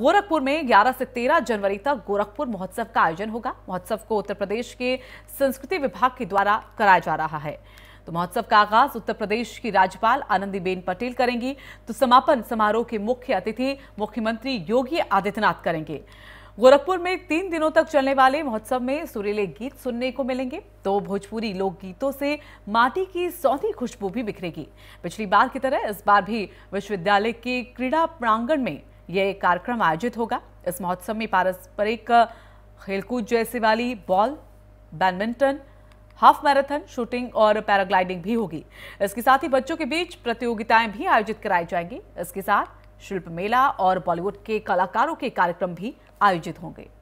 गोरखपुर में 11 से 13 जनवरी तक गोरखपुर महोत्सव का आयोजन होगा महोत्सव को उत्तर प्रदेश के संस्कृति विभाग के द्वारा कराया जा रहा है तो महोत्सव का आगाज उत्तर प्रदेश की राज्यपाल आनंदीबेन पटेल करेंगी तो समापन समारोह के मुख्य अतिथि मुख्यमंत्री योगी आदित्यनाथ करेंगे गोरखपुर में तीन दिनों तक चलने वाले महोत्सव में सुरीले गीत सुनने को मिलेंगे तो भोजपुरी लोकगीतों से माटी की सौंधी खुशबू भी बिखरेगी पिछली बार की तरह इस बार भी विश्वविद्यालय के क्रीड़ा प्रांगण में ये कार्यक्रम आयोजित होगा इस महोत्सव में पारस्परिक खेलकूद जैसे volleyball badminton half marathon shooting और पैराग्लाइडिंग भी होगी इसके साथ ही बच्चों के बीच प्रतियोगिताएं भी आयोजित कराई जाएंगी इसके साथ शिल्प मेला और बॉलीवुड के कलाकारों के कार्यक्रम भी आयोजित होंगे